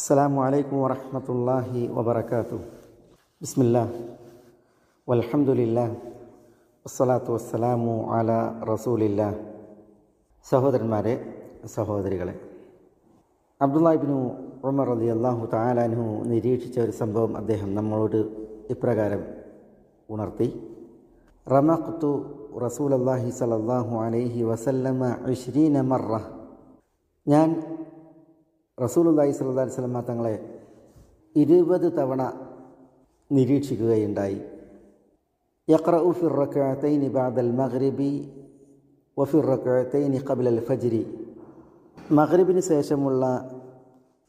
السلام عليكم ورحمة الله وبركاته بسم الله والحمد لله والصلاة والسلام على رسول الله سهودر ماري سهودر غلي عبد الله بن عمر رضي الله تعالى عنه نريد تشير سنبوم أدهم نمرود إبراغارم ونرتي رمقت رسول الله صلى الله عليه وسلم عشرين مرة ഞാൻ റസൂലുല്ലായി സല്ലാ സ്വലമ തങ്ങളെ ഇരുപത് തവണ നിരീക്ഷിക്കുകയുണ്ടായി യക്ര ഫിർ റക്അത്തൈൻ ബാദൽ മഗ്രിബി വഫിർ റക്അത്തൈൻ ഖബൽ അൽ ഫജിരി മഗ്രിബിന് ശേഷമുള്ള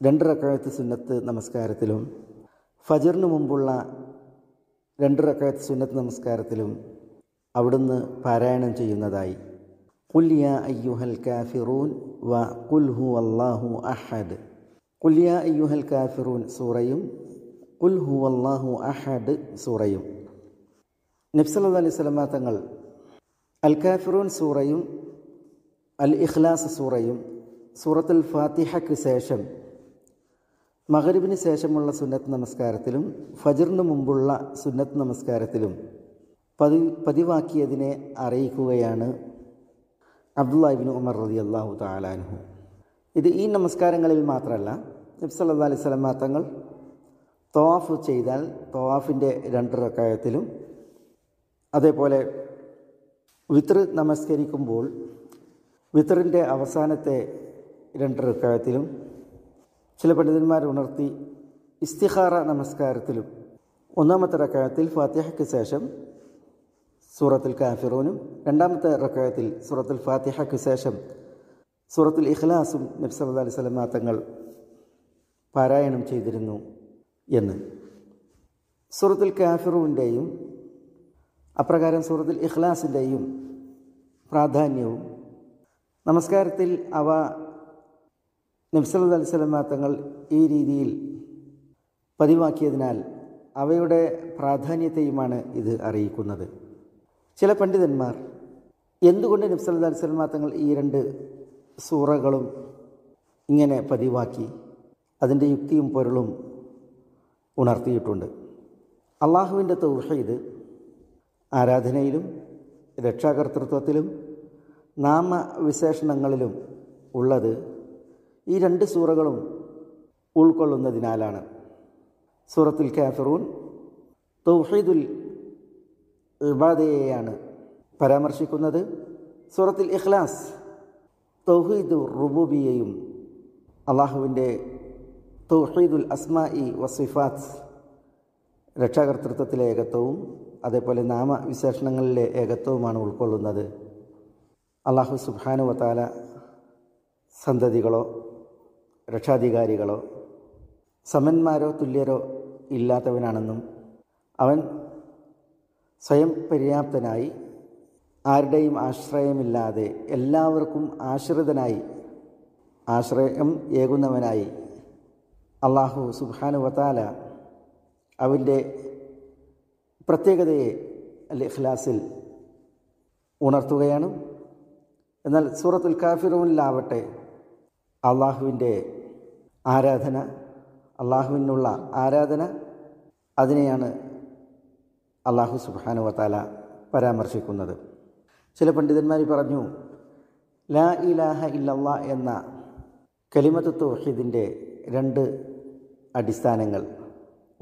രണ്ട് റക്കഴത്ത് സുന്നത്ത് നമസ്കാരത്തിലും ഫജറിന് മുമ്പുള്ള രണ്ട് റക്കഴത്ത് സുന്നത്ത് നമസ്കാരത്തിലും അവിടുന്ന് പാരായണം ചെയ്യുന്നതായി قل സൂറയും കുൽ ഹു അള്ളാഹു അഹദ് സൂറയും നബ്സല്ലാ അലൈഹി സ്വലമ തങ്ങൾ അൽ കാഫിറൂൻ സൂറയും അൽ ഇഖ്ലാസ് സൂറയും സൂറത്തുൽ ഫാത്തിഹയ്ക്ക് ശേഷം മഹരിബിന് ശേഷമുള്ള സുന്നത്ത് നമസ്കാരത്തിലും ഫജറിന് മുമ്പുള്ള സുന്നത്ത് നമസ്കാരത്തിലും പതി പതിവാക്കിയതിനെ അറിയിക്കുകയാണ് അബ്ദുല്ലാഹിബിൻ ഉമർ റതി അള്ളാഹു താലാൻഹു ഇത് ഈ നമസ്കാരങ്ങളിൽ മാത്രമല്ല നബ്സല്ലാ അലൈഹി സ്വലം തങ്ങൾ തവാഫ് ചെയ്താൽ തവാഫിൻ്റെ രണ്ട് റക്കായത്തിലും അതേപോലെ വിത്ര് നമസ്കരിക്കുമ്പോൾ വിത്രിൻ്റെ അവസാനത്തെ രണ്ട് റക്കായത്തിലും ചില പണ്ഡിതന്മാർ ഉണർത്തി ഇസ്തിഹാറ നമസ്കാരത്തിലും ഒന്നാമത്തെ റക്കായത്തിൽ ഫാത്തിഹയ്ക്ക് ശേഷം സൂറത്തുൽ കാഫിറൂനും രണ്ടാമത്തെ റക്കായത്തിൽ സൂറത്തുൽ ഫാത്തിഹയ്ക്ക് ശേഷം സൂറത്തുൽ ഇഖ്ലാസും നബ്സല്ലാ അലൈഹി സ്വലമാ തങ്ങൾ പാരായണം ചെയ്തിരുന്നു എന്ന് സൂറത്തുൽ കാഫിറൂൻ്റെയും അപ്രകാരം സൂറത്തുൽ ഇഖ്ലാസിൻ്റെയും പ്രാധാന്യവും നമസ്കാരത്തിൽ അവ നബ്സല്ലാ അലൈഹി സ്വലമാ ഈ രീതിയിൽ പതിവാക്കിയതിനാൽ അവയുടെ പ്രാധാന്യത്തെയുമാണ് ഇത് അറിയിക്കുന്നത് ചില പണ്ഡിതന്മാർ എന്തുകൊണ്ട് നബ്സല്ലാ അലിസ്ലാം തങ്ങൾ ഈ രണ്ട് സൂറകളും ഇങ്ങനെ പതിവാക്കി അതിൻ്റെ യുക്തിയും പൊരുളും ഉണർത്തിയിട്ടുണ്ട് അള്ളാഹുവിൻ്റെ തൗഹീദ് ആരാധനയിലും രക്ഷാകർത്തൃത്വത്തിലും നാമവിശേഷണങ്ങളിലും ഉള്ളത് ഈ രണ്ട് സൂറകളും ഉൾക്കൊള്ളുന്നതിനാലാണ് സൂറത്തുൽ കാഫിറൂൻ തൗഹീദുൽ ഇബാദയെയാണ് പരാമർശിക്കുന്നത് സൂറത്തിൽ ഇഖ്ലാസ് തൗഹീദ് റുബൂബിയയും അള്ളാഹുവിൻ്റെ തൗഹീദുൽ അസ്മാ ഇ വസിഫാത്ത് രക്ഷാകർത്തൃത്വത്തിലെ ഏകത്വവും അതേപോലെ നാമവിശേഷണങ്ങളിലെ ഏകത്വവുമാണ് ഉൾക്കൊള്ളുന്നത് അള്ളാഹു സുബാനു വത്താല സന്തതികളോ രക്ഷാധികാരികളോ സമന്മാരോ തുല്യരോ ഇല്ലാത്തവനാണെന്നും അവൻ സ്വയം പര്യാപ്തനായി ആരുടെയും ആശ്രയമില്ലാതെ എല്ലാവർക്കും ആശ്രിതനായി ആശ്രയം ഏകുന്നവനായി അള്ളാഹു വത്താല അവൻ്റെ പ്രത്യേകതയെ അൽ ഇഖ്ലാസിൽ ഉണർത്തുകയാണ് എന്നാൽ സൂറത്തുൽ കാഫിറൂനിലാവട്ടെ അള്ളാഹുവിൻ്റെ ആരാധന അള്ളാഹുവിനുള്ള ആരാധന അതിനെയാണ് അള്ളാഹു സുബാനുവത്താല പരാമർശിക്കുന്നത് ചില പണ്ഡിതന്മാർ പറഞ്ഞു ലാ ഇലാഹ ഇല്ലല്ലാ എന്ന കലിമത്ത് തൗഹീദിൻ്റെ രണ്ട് അടിസ്ഥാനങ്ങൾ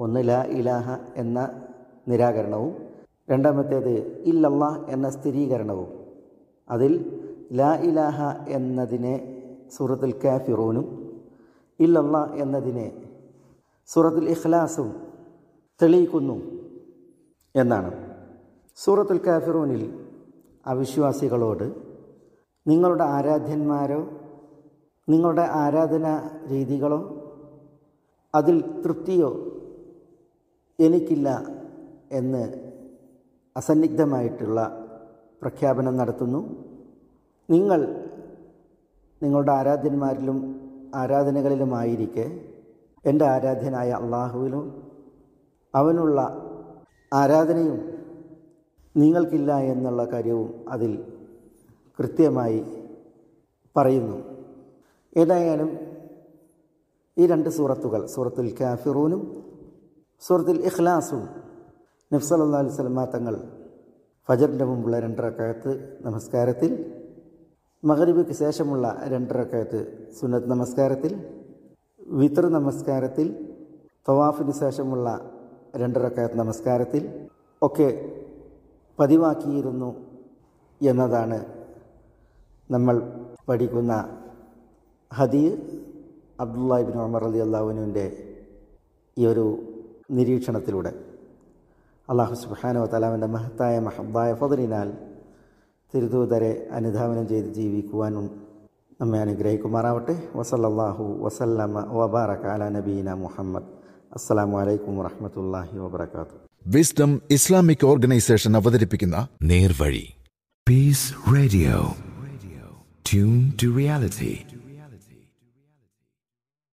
ഒന്ന് ലാ ഇലാഹ എന്ന നിരാകരണവും രണ്ടാമത്തേത് ഇല്ലല്ലാ എന്ന സ്ഥിരീകരണവും അതിൽ ലാ ഇലാഹ എന്നതിനെ സൂറത്തുൽ കാഫിറൂനും ഇല്ലല്ലാ എന്നതിനെ സൂറത്തുൽ ഇഖ്ലാസും തെളിയിക്കുന്നു എന്നാണ് സൂറത്തുൽ കാഫിറൂനിൽ അവിശ്വാസികളോട് നിങ്ങളുടെ ആരാധ്യന്മാരോ നിങ്ങളുടെ ആരാധന രീതികളോ അതിൽ തൃപ്തിയോ എനിക്കില്ല എന്ന് അസന്നിഗ്ധമായിട്ടുള്ള പ്രഖ്യാപനം നടത്തുന്നു നിങ്ങൾ നിങ്ങളുടെ ആരാധ്യന്മാരിലും ആരാധനകളിലുമായിരിക്കെ എൻ്റെ ആരാധ്യനായ അള്ളാഹുവിലും അവനുള്ള ആരാധനയും നിങ്ങൾക്കില്ല എന്നുള്ള കാര്യവും അതിൽ കൃത്യമായി പറയുന്നു ഏതായാലും ഈ രണ്ട് സൂറത്തുകൾ സൂറത്തുൽ കാഫിറൂനും സൂറത്തുൽ ഇഖ്ലാസും നബ്സല്ലാ അലൈഹി തങ്ങൾ ഫജറിൻ്റെ മുമ്പുള്ള രണ്ടരക്കകത്ത് നമസ്കാരത്തിൽ മകരീബിക്ക് ശേഷമുള്ള രണ്ടരക്കകത്ത് സുന്നത്ത് നമസ്കാരത്തിൽ വിത്ര നമസ്കാരത്തിൽ തവാഫിന് ശേഷമുള്ള രണ്ടരക്കയത്ത് നമസ്കാരത്തിൽ ഒക്കെ പതിവാക്കിയിരുന്നു എന്നതാണ് നമ്മൾ പഠിക്കുന്ന ഹദീ അബ്ദുല്ലാഹിബിൻ ഉമർ അലി അള്ളാഹുവിനുവിൻ്റെ ഈ ഒരു നിരീക്ഷണത്തിലൂടെ അള്ളാഹു സുബാനോ തലാമിൻ്റെ മഹത്തായ മഹബായ ഫതിലിനാൽ തിരുദൂതരെ അനുധാവനം ചെയ്ത് ജീവിക്കുവാനും നമ്മെ അനുഗ്രഹിക്കുമാറാവട്ടെ വസല്ലാഹു വസല്ലമ വബാറക്കാല നബീന മുഹമ്മദ് അസ്സലാമു അലൈക്കും വറഹമത്തല്ലാഹി വബർക്കാത്തു വിസ്ഡം ഇസ്ലാമിക് ഓർഗനൈസേഷൻ അവതരിപ്പിക്കുന്ന നേർവഴി peace radio tune to reality